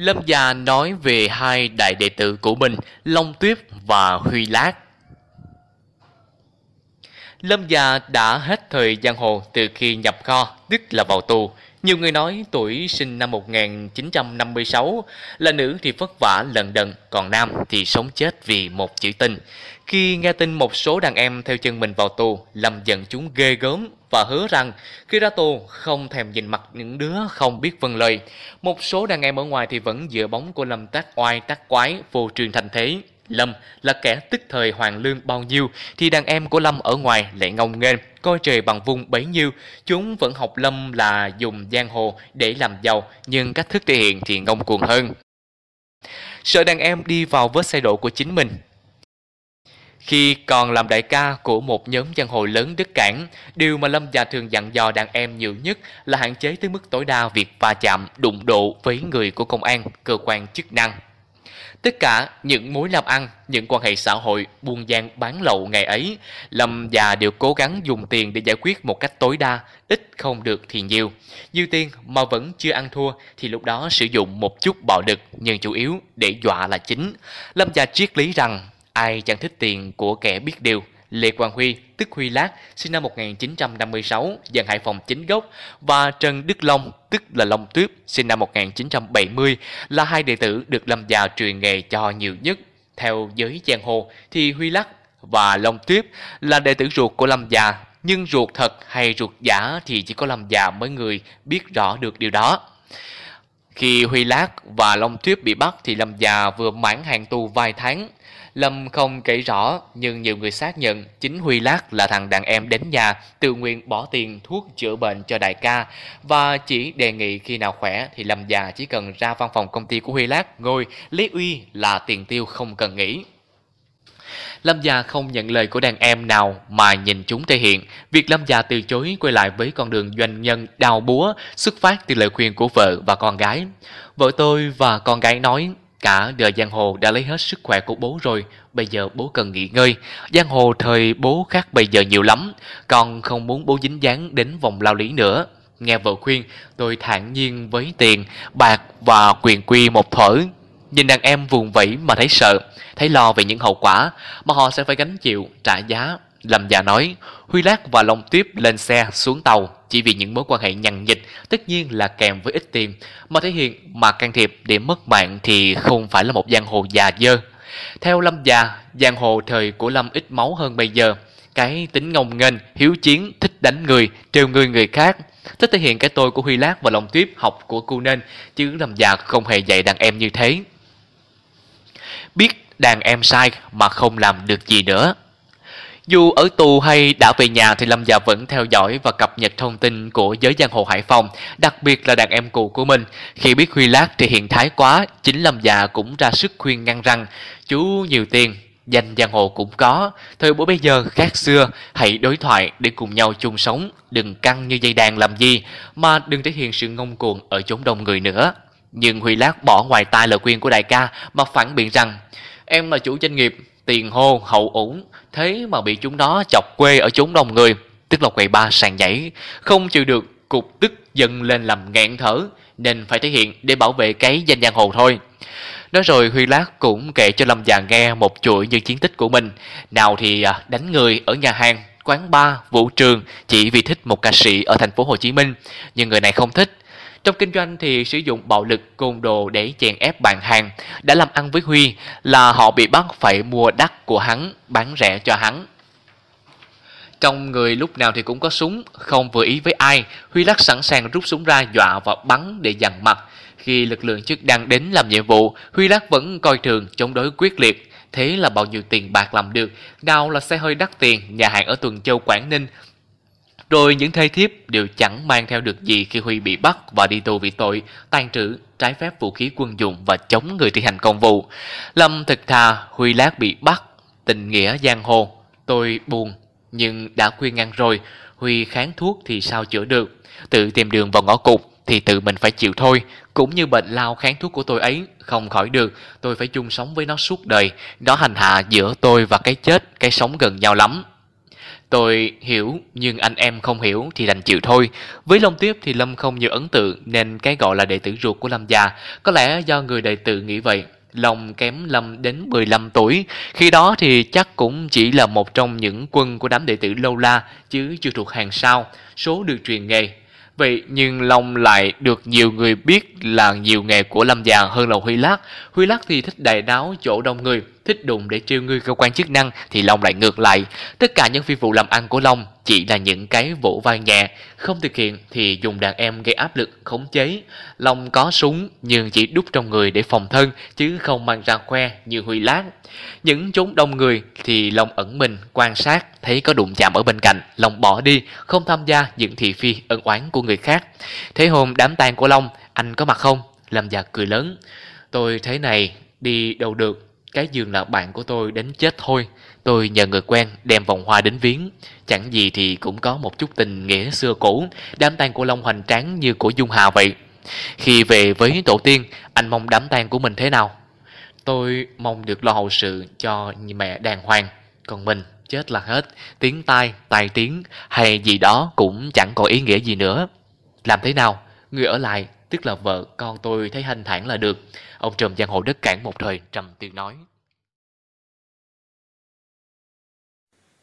Lâm Gia nói về hai đại đệ tử của mình, Long Tuyết và Huy Lát. Lâm Gia đã hết thời giang hồ từ khi nhập kho, tức là vào tù. Nhiều người nói tuổi sinh năm 1956 là nữ thì vất vả lần đần còn nam thì sống chết vì một chữ tình. Khi nghe tin một số đàn em theo chân mình vào tù, làm giận chúng ghê gớm và hứa rằng khi ra tù không thèm nhìn mặt những đứa không biết vâng lời. Một số đàn em ở ngoài thì vẫn dựa bóng của Lâm tác oai tác quái vô truyền thành thế. Lâm là kẻ tức thời hoàng lương bao nhiêu thì đàn em của Lâm ở ngoài lại ngông nghênh coi trời bằng vung bấy nhiêu, chúng vẫn học Lâm là dùng giang hồ để làm giàu, nhưng cách thức thể hiện thì ngông cuồng hơn. Sợ đàn em đi vào vết xe độ của chính mình, khi còn làm đại ca của một nhóm giang hồ lớn đất cảng, điều mà Lâm Già thường dặn dò đàn em nhiều nhất là hạn chế tới mức tối đa việc va chạm, đụng độ với người của công an, cơ quan chức năng. Tất cả những mối làm ăn, những quan hệ xã hội, buôn gian bán lậu ngày ấy, Lâm già đều cố gắng dùng tiền để giải quyết một cách tối đa, ít không được thì nhiều. Nhiều tiền mà vẫn chưa ăn thua thì lúc đó sử dụng một chút bạo lực nhưng chủ yếu để dọa là chính. Lâm già triết lý rằng ai chẳng thích tiền của kẻ biết điều Lê Quang Huy, tức Huy Lát, sinh năm 1956, dân Hải Phòng chính gốc, và Trần Đức Long, tức là Long Tuyết, sinh năm 1970, là hai đệ tử được Lâm Già truyền nghề cho nhiều nhất. Theo giới giang hồ thì Huy Lắc và Long Tuyết là đệ tử ruột của Lâm Già, nhưng ruột thật hay ruột giả thì chỉ có Lâm Già mới người biết rõ được điều đó. Khi Huy Lát và Long Tuyết bị bắt thì Lâm Già vừa mãn hạn tù vài tháng. Lâm không kể rõ nhưng nhiều người xác nhận chính Huy Lát là thằng đàn em đến nhà tự nguyện bỏ tiền thuốc chữa bệnh cho đại ca và chỉ đề nghị khi nào khỏe thì Lâm già chỉ cần ra văn phòng công ty của Huy Lát ngồi lấy uy là tiền tiêu không cần nghĩ. Lâm già không nhận lời của đàn em nào mà nhìn chúng thể hiện. Việc Lâm già từ chối quay lại với con đường doanh nhân đào búa xuất phát từ lời khuyên của vợ và con gái. Vợ tôi và con gái nói Cả đời giang hồ đã lấy hết sức khỏe của bố rồi, bây giờ bố cần nghỉ ngơi. Giang hồ thời bố khác bây giờ nhiều lắm, còn không muốn bố dính dáng đến vòng lao lý nữa. Nghe vợ khuyên, tôi thản nhiên với tiền, bạc và quyền quy một thở. Nhìn đàn em vùng vẫy mà thấy sợ, thấy lo về những hậu quả mà họ sẽ phải gánh chịu, trả giá Lâm già nói, Huy Lát và Long Tiếp lên xe xuống tàu chỉ vì những mối quan hệ nhằn nhịt tất nhiên là kèm với ít tiền mà thể hiện mà can thiệp để mất mạng thì không phải là một giang hồ già dơ. Theo Lâm già, giang hồ thời của Lâm ít máu hơn bây giờ. Cái tính ngông nghênh, hiếu chiến, thích đánh người, trêu người người khác. Thích thể hiện cái tôi của Huy Lát và Long Tiếp học của cô nên, chứ Lâm già không hề dạy đàn em như thế. Biết đàn em sai mà không làm được gì nữa. Dù ở tù hay đã về nhà thì Lâm Dạ vẫn theo dõi và cập nhật thông tin của giới giang hồ Hải Phòng, đặc biệt là đàn em cụ của mình. Khi biết Huy Lát thì hiện thái quá, chính Lâm Dạ cũng ra sức khuyên ngăn rằng chú nhiều tiền, danh giang hồ cũng có, thời buổi bây giờ khác xưa, hãy đối thoại để cùng nhau chung sống, đừng căng như dây đàn làm gì, mà đừng thể hiện sự ngông cuồng ở chốn đông người nữa. Nhưng Huy Lát bỏ ngoài tai lời khuyên của đại ca mà phản biện rằng Em là chủ doanh nghiệp tiền hô hậu ủng thế mà bị chúng đó chọc quê ở chốn đông người tức là quầy ba sàn nhảy không chịu được cục tức dâng lên làm nghẹn thở nên phải thể hiện để bảo vệ cái danh giang hồ thôi nói rồi huy lát cũng kể cho lâm già nghe một chuỗi những chiến tích của mình nào thì à, đánh người ở nhà hàng quán bar vũ trường chỉ vì thích một ca sĩ ở thành phố hồ chí minh nhưng người này không thích trong kinh doanh thì sử dụng bạo lực côn đồ để chèn ép bàn hàng đã làm ăn với Huy là họ bị bắt phải mua đắt của hắn, bán rẻ cho hắn. Trong người lúc nào thì cũng có súng, không vừa ý với ai, Huy lắc sẵn sàng rút súng ra dọa và bắn để dằn mặt. Khi lực lượng chức đang đến làm nhiệm vụ, Huy lắc vẫn coi thường, chống đối quyết liệt. Thế là bao nhiêu tiền bạc làm được, nào là xe hơi đắt tiền, nhà hàng ở Tuần Châu Quảng Ninh, rồi những thê thiếp đều chẳng mang theo được gì khi Huy bị bắt và đi tù vì tội tàn trữ trái phép vũ khí quân dụng và chống người thi hành công vụ. Lâm thực thà, Huy lát bị bắt, tình nghĩa giang hồ. Tôi buồn, nhưng đã khuyên ngăn rồi, Huy kháng thuốc thì sao chữa được. Tự tìm đường vào ngõ cụt thì tự mình phải chịu thôi. Cũng như bệnh lao kháng thuốc của tôi ấy, không khỏi được, tôi phải chung sống với nó suốt đời. Nó hành hạ giữa tôi và cái chết, cái sống gần nhau lắm. Tôi hiểu nhưng anh em không hiểu thì đành chịu thôi. Với Long Tiếp thì Lâm không nhiều ấn tượng nên cái gọi là đệ tử ruột của Lâm già có lẽ do người đệ tử nghĩ vậy. lòng kém Lâm đến 15 tuổi, khi đó thì chắc cũng chỉ là một trong những quân của đám đệ tử lâu la chứ chưa thuộc hàng sau, số được truyền nghề. Vậy nhưng Long lại được nhiều người biết là nhiều nghề của Lâm già hơn là Huy Lát. Huy Lát thì thích đại đáo chỗ đông người, thích đụng để trêu ngươi cơ quan chức năng thì Long lại ngược lại. Tất cả những phi vụ làm ăn của Long chỉ là những cái vỗ vai nhẹ, không thực hiện thì dùng đàn em gây áp lực khống chế. Long có súng nhưng chỉ đút trong người để phòng thân chứ không mang ra khoe như Huy Lát. Những chốn đông người thì Long ẩn mình quan sát, thấy có đụng chạm ở bên cạnh, Long bỏ đi, không tham gia những thị phi ân oán của người khác. Thế hôm đám tang của Long, anh có mặt không? Làm già cười lớn. Tôi thấy này đi đâu được cái giường là bạn của tôi đến chết thôi Tôi nhờ người quen đem vòng hoa đến viếng Chẳng gì thì cũng có một chút tình nghĩa xưa cũ Đám tang của Long hoành tráng như của Dung Hà vậy Khi về với tổ tiên Anh mong đám tang của mình thế nào Tôi mong được lo hậu sự cho mẹ đàng hoàng Còn mình chết là hết Tiếng tai, tai tiếng hay gì đó cũng chẳng còn ý nghĩa gì nữa Làm thế nào? Người ở lại tức là vợ con tôi thấy thanh thản là được. Ông trùm giang hồ đất cản một thời trầm tư nói.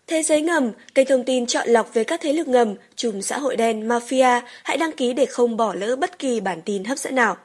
Thế giới ngầm, kênh thông tin chọn lọc về các thế lực ngầm, chùm xã hội đen, mafia, hãy đăng ký để không bỏ lỡ bất kỳ bản tin hấp dẫn nào.